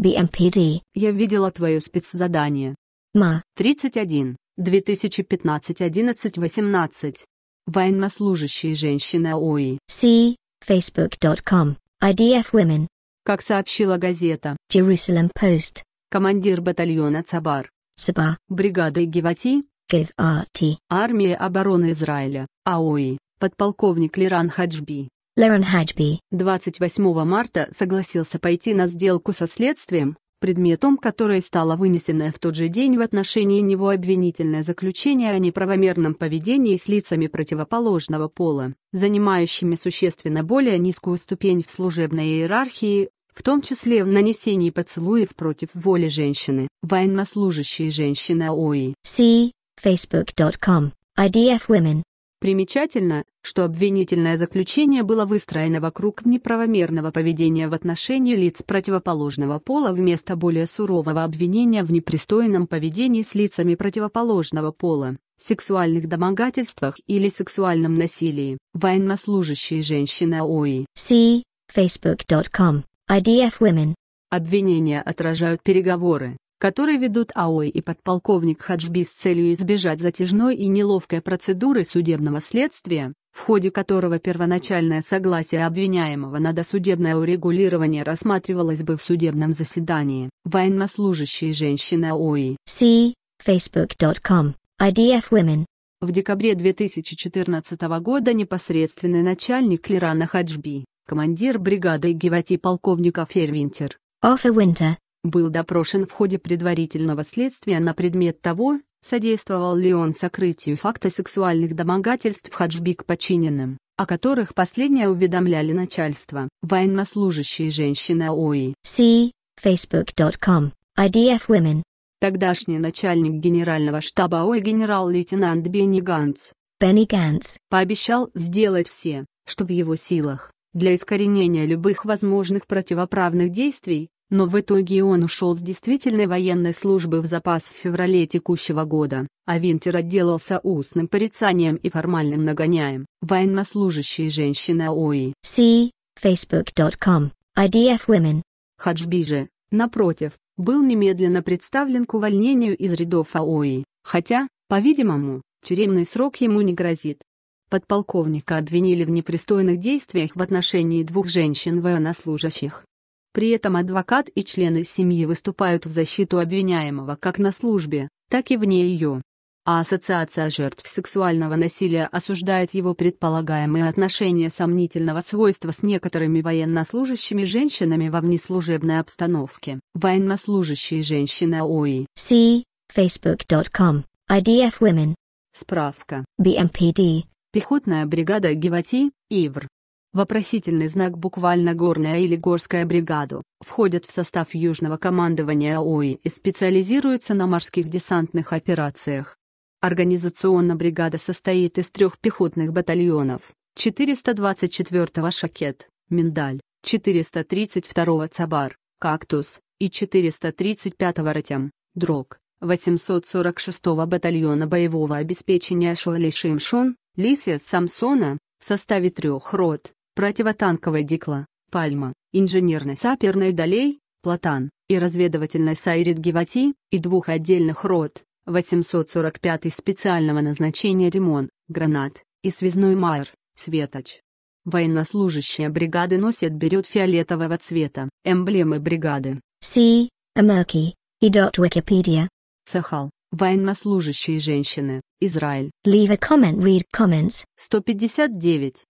BMPD. Я видела твое спецзадание. Ма. 31. 2015 11 18. Военнослужащие женщины ОИ. С. Facebook.com. IDF Women. Как сообщила газета Jerusalem Post. Командир батальона Цабар. Цабар. Бригады Гевати. Гевати. Армия обороны Израиля. АОИ. Подполковник Лиран Хаджби. Лерон Хаджби 28 марта согласился пойти на сделку со следствием, предметом которой стало вынесенное в тот же день в отношении него обвинительное заключение о неправомерном поведении с лицами противоположного пола, занимающими существенно более низкую ступень в служебной иерархии, в том числе в нанесении поцелуев против воли женщины, военнослужащей женщины ОИ. See, facebook.com, IDF Women. Примечательно, что обвинительное заключение было выстроено вокруг неправомерного поведения в отношении лиц противоположного пола вместо более сурового обвинения в непристойном поведении с лицами противоположного пола, сексуальных домогательствах или сексуальном насилии. Военнослужащие женщины ОИ. See, facebook.com, IDF Women. Обвинения отражают переговоры, который ведут АОИ и подполковник Хаджби с целью избежать затяжной и неловкой процедуры судебного следствия, в ходе которого первоначальное согласие обвиняемого на досудебное урегулирование рассматривалось бы в судебном заседании. Военнослужащие женщины АОИ. See facebook.com IDF Women в декабре 2014 года непосредственный начальник Лирана Хаджби, командир бригады Гевати полковника Фервинтер. Оффер Винтер был допрошен в ходе предварительного следствия на предмет того, содействовал ли он сокрытию факта сексуальных домогательств Хаджбик починенным, о которых последнее уведомляли начальство. Военнослужащие женщины ОИ. See, facebook.com, IDF Women. Тогдашний начальник генерального штаба ОИ генерал-лейтенант Бенни Ганц. Бенни Ганц. Пообещал сделать все, что в его силах, для искоренения любых возможных противоправных действий, но в итоге он ушел с действительной военной службы в запас в феврале текущего года, а Винтер отделался устным порицанием и формальным нагоняем. Военнослужащие женщина ОИ. See, facebook.com, IDF Women. Хаджбиже, напротив, был немедленно представлен к увольнению из рядов АОИ, хотя, по-видимому, тюремный срок ему не грозит. Подполковника обвинили в непристойных действиях в отношении двух женщин-военнослужащих. При этом адвокат и члены семьи выступают в защиту обвиняемого как на службе, так и вне ее. А Ассоциация жертв сексуального насилия осуждает его предполагаемые отношения сомнительного свойства с некоторыми военнослужащими женщинами во внеслужебной обстановке. Военнослужащие женщины ОИ. See, facebook.com, IDF Women. Справка. BMPD, пехотная бригада Гевати, Ивр. Вопросительный знак буквально горная или горская бригаду, входят в состав Южного командования ОИ и специализируются на морских десантных операциях. Организационно бригада состоит из трех пехотных батальонов, 424-го Шакет, Миндаль, 432-го Цабар, Кактус, и 435-го Ратям, Дрог, 846-го батальона боевого обеспечения Шуали Шимшон, Лисия Самсона в составе трех рот, противотанковая дикла, пальма, инженерной саперной долей, платан и разведывательная сайрит Гевати и двух отдельных рот, 845 специального назначения ремонт, гранат и связной майор, светоч. Военнослужащие бригады носят берет фиолетового цвета. Эмблемы бригады. С. Амаки. И. Wikipedia. Сахал. Военнослужащие женщины. Израиль. Leave a comment, read comments. 159.